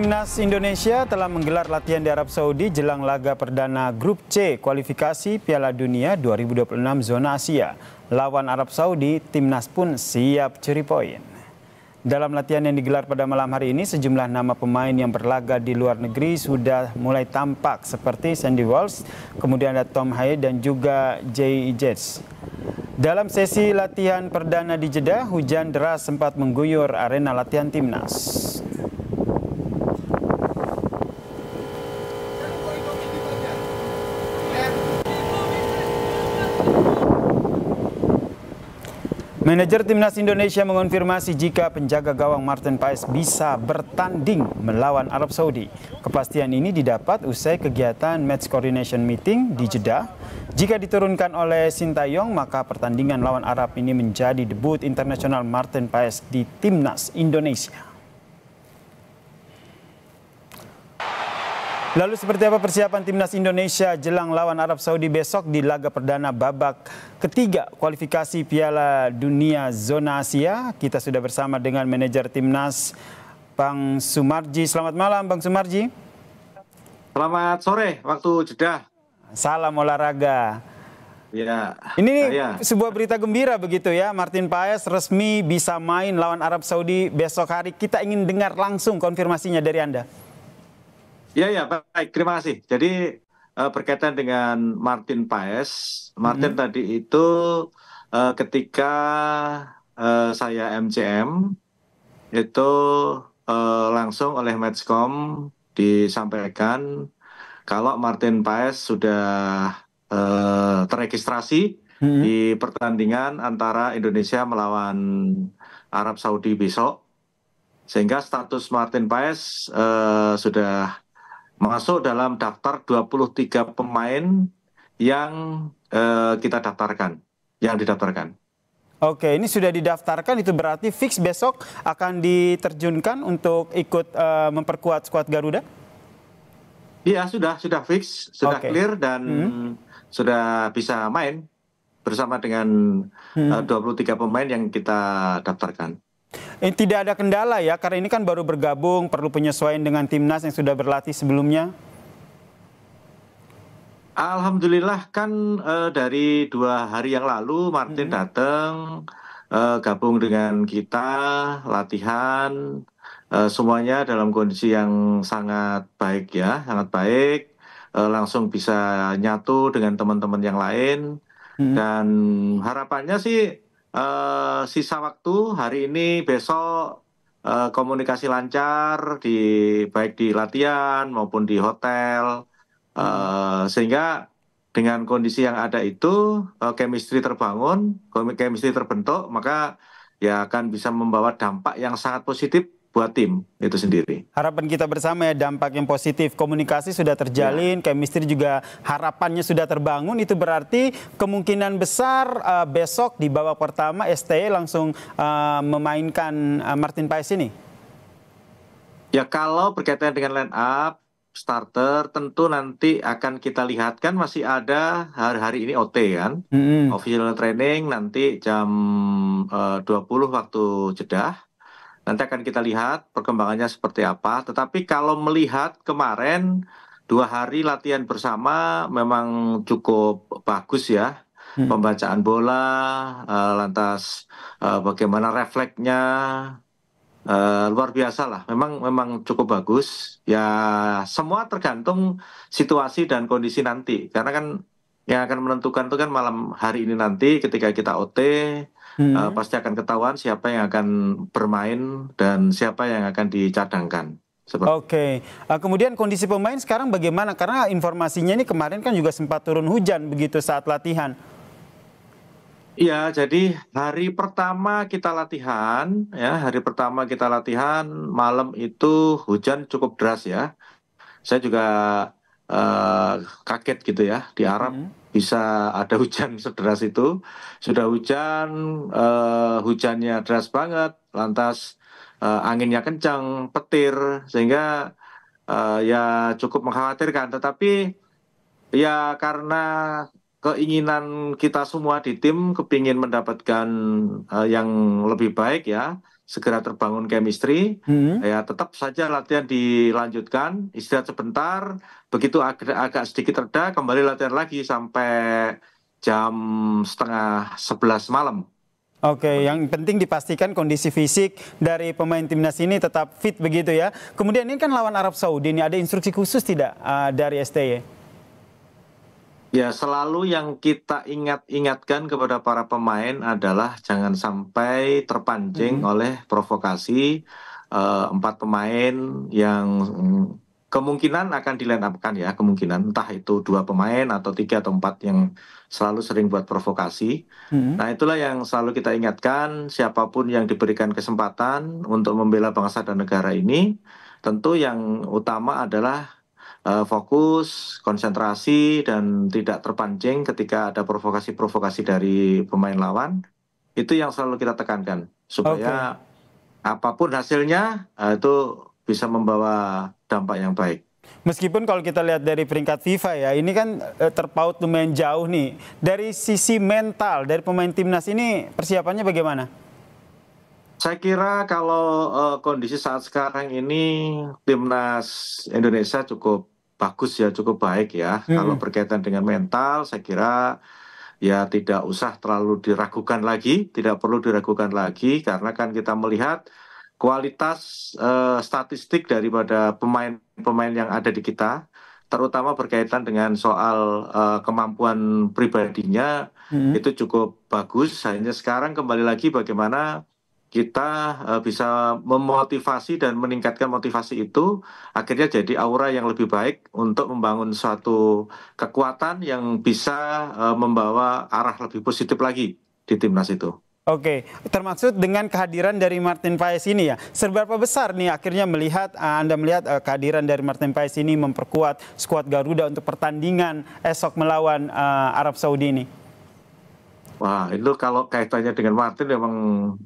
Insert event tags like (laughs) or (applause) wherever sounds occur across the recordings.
Timnas Indonesia telah menggelar latihan di Arab Saudi jelang laga perdana Grup C kualifikasi Piala Dunia 2026 zona Asia. Lawan Arab Saudi, Timnas pun siap curi poin. Dalam latihan yang digelar pada malam hari ini, sejumlah nama pemain yang berlaga di luar negeri sudah mulai tampak seperti Sandy Walsh, kemudian ada Tom Haye dan juga Jay Jets. Dalam sesi latihan perdana di Jeddah, hujan deras sempat mengguyur arena latihan timnas. Manajer Timnas Indonesia mengonfirmasi jika penjaga gawang Martin Paes bisa bertanding melawan Arab Saudi. Kepastian ini didapat usai kegiatan match coordination meeting di Jeddah. Jika diturunkan oleh Sintayong, maka pertandingan lawan Arab ini menjadi debut internasional Martin Paes di Timnas Indonesia. Lalu seperti apa persiapan timnas Indonesia jelang lawan Arab Saudi besok di laga perdana babak ketiga kualifikasi Piala Dunia Zona Asia? Kita sudah bersama dengan manajer timnas Bang Sumarji. Selamat malam Bang Sumarji. Selamat sore waktu jeda. Salam olahraga. Ya. Ini saya. sebuah berita gembira begitu ya, Martin Paes resmi bisa main lawan Arab Saudi besok hari. Kita ingin dengar langsung konfirmasinya dari Anda. Ya ya baik terima kasih. Jadi eh, berkaitan dengan Martin Paes, Martin hmm. tadi itu eh, ketika eh, saya MCM itu langsung oleh Matchcom disampaikan kalau Martin Paes sudah terregistrasi hmm. di pertandingan antara Indonesia melawan Arab Saudi besok, sehingga status Martin Paes sudah masuk dalam daftar 23 pemain yang eh, kita daftarkan, yang didaftarkan. Oke, ini sudah didaftarkan itu berarti fix besok akan diterjunkan untuk ikut uh, memperkuat skuad Garuda? Iya, sudah sudah fix, sudah okay. clear dan hmm. sudah bisa main bersama dengan hmm. Eh, uh, 23 pemain yang kita daftarkan. Eh, tidak ada kendala ya, karena ini kan baru bergabung, perlu penyesuaian dengan timnas yang sudah berlatih sebelumnya. Alhamdulillah kan uh, dari dua hari yang lalu Martin hmm. datang uh, eh, gabung dengan kita latihan uh, semuanya dalam kondisi yang sangat baik ya sangat baik uh, langsung bisa nyatu dengan teman-teman yang lain hmm. dan harapannya sih uh, sisa waktu hari ini besok uh, komunikasi lancar di baik di latihan maupun di hotel uh, sehingga dengan kondisi yang ada itu uh, chemistry terbangun, chemistry terbentuk maka ya akan bisa membawa dampak yang sangat positif buat tim itu sendiri. Harapan kita bersama ya dampak yang positif. Komunikasi sudah terjalin, ya. chemistry juga harapannya sudah terbangun. Itu berarti kemungkinan besar uh, besok di babak pertama STE langsung uh, memainkan uh, Martin Paes ini. Ya kalau berkaitan dengan line up starter tentu nanti akan kita lihat kan masih ada hari-hari ini OT kan. Mm -hmm. Official training nanti jam uh, 20 waktu Jeddah Nanti akan kita lihat perkembangannya seperti apa. Tetapi kalau melihat kemarin dua hari latihan bersama memang cukup bagus ya. Hmm. Pembacaan bola, eh, lantas eh, bagaimana refleksnya uh, luar biasa lah. Memang memang cukup bagus. Ya semua tergantung situasi dan kondisi nanti. Karena kan yang akan menentukan itu kan malam hari ini nanti ketika kita OT hmm. uh, pasti akan ketahuan siapa yang akan bermain dan siapa yang akan dicadangkan. Oke, okay. uh, eh, kemudian kondisi pemain sekarang bagaimana? Karena informasinya ini kemarin kan juga sempat turun hujan begitu saat latihan. Iya, jadi hari pertama kita latihan, ya hari pertama kita latihan malam itu hujan cukup deras ya. Saya juga uh, kaget gitu ya di Arab. Hmm bisa ada hujan (laughs) sederas itu sudah hujan uh, hujannya deras banget lantas uh, anginnya kencang petir sehingga uh, ya cukup mengkhawatirkan tetapi ya karena keinginan kita semua di tim kepingin mendapatkan uh, yang lebih baik ya segera terbangun chemistry. Hmm. Ya, tetap saja latihan dilanjutkan, istirahat sebentar, begitu ag agak sedikit reda kembali latihan lagi sampai jam setengah sebelas malam. Oke, okay, yang penting dipastikan kondisi fisik dari pemain timnas ini tetap fit begitu ya. Kemudian ini kan lawan Arab Saudi, ini ada instruksi khusus tidak uh, dari STY? Ya selalu yang kita ingat-ingatkan kepada para pemain adalah jangan sampai terpancing mm -hmm. oleh provokasi uh, empat pemain yang mm, kemungkinan akan di ya kemungkinan entah itu dua pemain atau tiga atau empat yang selalu sering buat provokasi. Hmm. Nah itulah yang selalu kita ingatkan siapapun yang diberikan kesempatan untuk membela bangsa dan negara ini tentu yang utama adalah Eh, fokus, konsentrasi, dan tidak terpancing ketika ada provokasi-provokasi dari pemain lawan. Itu yang selalu kita tekankan supaya okay. apapun hasilnya eh, itu bisa membawa dampak yang baik. Meskipun kalau kita lihat dari peringkat FIFA ya, ini kan eh, terpaut lumayan jauh nih. Dari sisi mental dari pemain timnas ini persiapannya bagaimana? Saya kira kalau uh, kondisi saat sekarang ini timnas Indonesia cukup bagus ya cukup baik ya. Hmm. Kalau berkaitan dengan mental, saya kira ya tidak usah terlalu diragukan lagi, tidak perlu diragukan lagi karena kan kita melihat kualitas uh, statistik daripada pemain-pemain yang ada di kita, terutama berkaitan dengan soal uh, kemampuan pribadinya hmm. itu cukup bagus. Hanya sekarang kembali lagi bagaimana kita eh, bisa memotivasi dan meningkatkan motivasi itu akhirnya jadi aura yang lebih baik untuk membangun suatu kekuatan yang bisa eh, membawa arah lebih positif lagi di timnas itu. Oke, termasuk dengan kehadiran dari Martin Paes ini ya. Seberapa besar nih akhirnya melihat eh, Anda melihat kehadiran dari Martin Paes ini memperkuat skuad Garuda untuk pertandingan esok melawan Arab Saudi ini? Wah, itu kalau kaitannya dengan Martin memang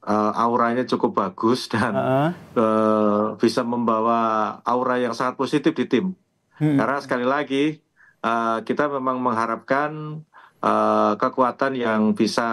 uh, auranya cukup bagus dan uh-huh. uh, bisa membawa aura yang sangat positif di tim. Hmm. Karena sekali lagi uh, kita memang mengharapkan uh, kekuatan yang bisa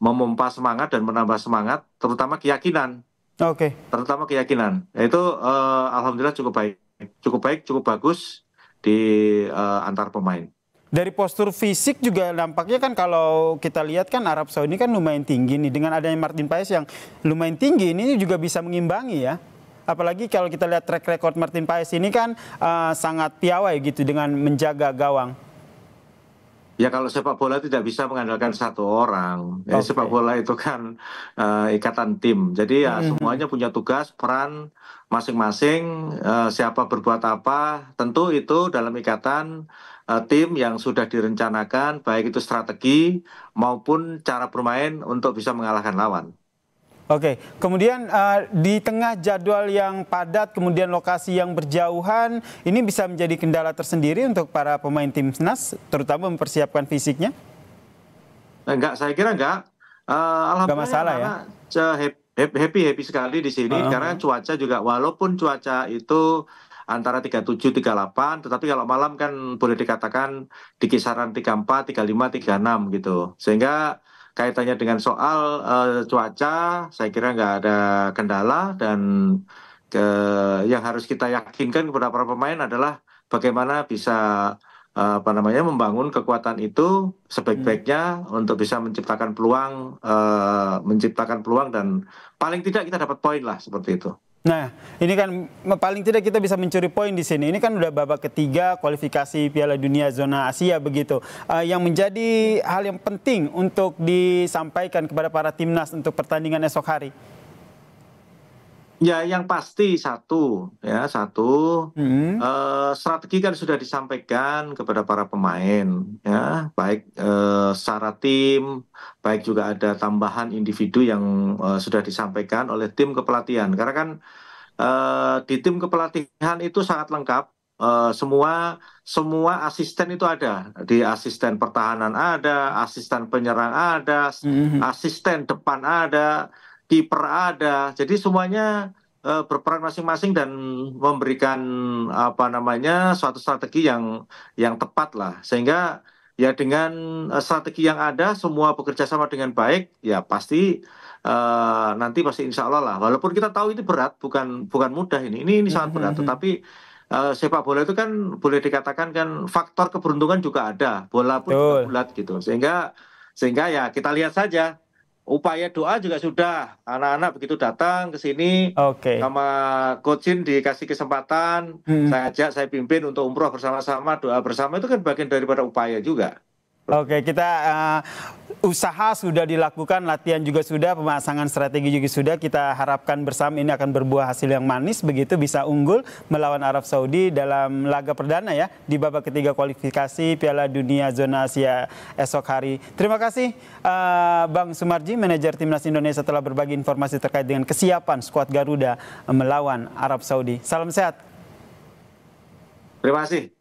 memompa semangat dan menambah semangat, terutama keyakinan. Oke. Okay. Terutama keyakinan. Itu uh, alhamdulillah cukup baik, cukup baik, cukup bagus di uh, antar pemain dari postur fisik juga dampaknya kan kalau kita lihat kan Arab Saudi kan lumayan tinggi nih dengan adanya Martin Paes yang lumayan tinggi ini juga bisa mengimbangi ya apalagi kalau kita lihat track record Martin Paes ini kan uh, sangat piawai gitu dengan menjaga gawang. Ya kalau sepak bola tidak bisa mengandalkan satu orang. Okay. Ya, sepak bola itu kan uh, ikatan tim. Jadi ya mm -hmm. semuanya punya tugas, peran masing-masing. Uh, siapa berbuat apa, tentu itu dalam ikatan Eh, tim yang sudah direncanakan baik itu strategi maupun cara bermain untuk bisa mengalahkan lawan. Oke, kemudian uh, di tengah jadwal yang padat, kemudian lokasi yang berjauhan, ini bisa menjadi kendala tersendiri untuk para pemain timnas, terutama mempersiapkan fisiknya. Enggak, saya kira enggak. Uh, enggak masalah ya. Happy, happy happy sekali di sini uh -huh. karena cuaca juga walaupun cuaca itu antara 37 38 tetapi kalau malam kan boleh dikatakan di kisaran 34 35 36 gitu sehingga kaitannya dengan soal uh, cuaca saya kira nggak ada kendala dan ke, yang harus kita yakinkan kepada para pemain adalah bagaimana bisa eh, apa namanya membangun kekuatan itu sebaik-baiknya hmm. untuk bisa menciptakan peluang uh, menciptakan peluang dan paling tidak kita dapat poin lah seperti itu. Nah, ini kan paling tidak kita bisa mencuri poin di sini. Ini kan udah babak ketiga kualifikasi Piala Dunia zona Asia begitu. Uh, yang menjadi hal yang penting untuk disampaikan kepada para timnas untuk pertandingan esok hari. Ya, yang pasti satu, ya satu hmm. eh, strategi kan sudah disampaikan kepada para pemain, ya baik eh, secara tim, baik juga ada tambahan individu yang uh, sudah disampaikan oleh tim kepelatihan. Karena kan eh, di tim kepelatihan itu sangat lengkap, Uh, semua semua asisten itu ada di asisten pertahanan ada asisten penyerang ada -hmm. asisten depan ada kiper ada. Jadi semuanya uh, berperan masing-masing dan memberikan apa namanya suatu strategi yang yang tepat lah. Sehingga ya dengan eh, strategi yang ada semua bekerja sama dengan baik ya pasti uh, nanti pasti insya Allah lah. Walaupun kita tahu itu berat bukan bukan mudah ini. Ini ini sangat hmm, berat hmm, hmm. tetapi uh, sepak bola itu kan boleh dikatakan kan faktor keberuntungan juga ada bola pun bulat gitu sehingga sehingga ya kita lihat saja upaya doa juga sudah anak-anak begitu datang ke sini okay. sama coachin dikasih kesempatan hmm. saya ajak saya pimpin untuk umroh bersama-sama doa bersama itu kan bagian daripada upaya juga Oke, kita uh, usaha sudah dilakukan, latihan juga sudah, pemasangan strategi juga sudah. Kita harapkan bersama ini akan berbuah hasil yang manis begitu bisa unggul melawan Arab Saudi dalam laga perdana ya di babak ketiga kualifikasi Piala Dunia Zona Asia esok hari. Terima kasih uh, Bang Sumarji, manajer Timnas Indonesia telah berbagi informasi terkait dengan kesiapan skuad Garuda melawan Arab Saudi. Salam sehat. Terima kasih.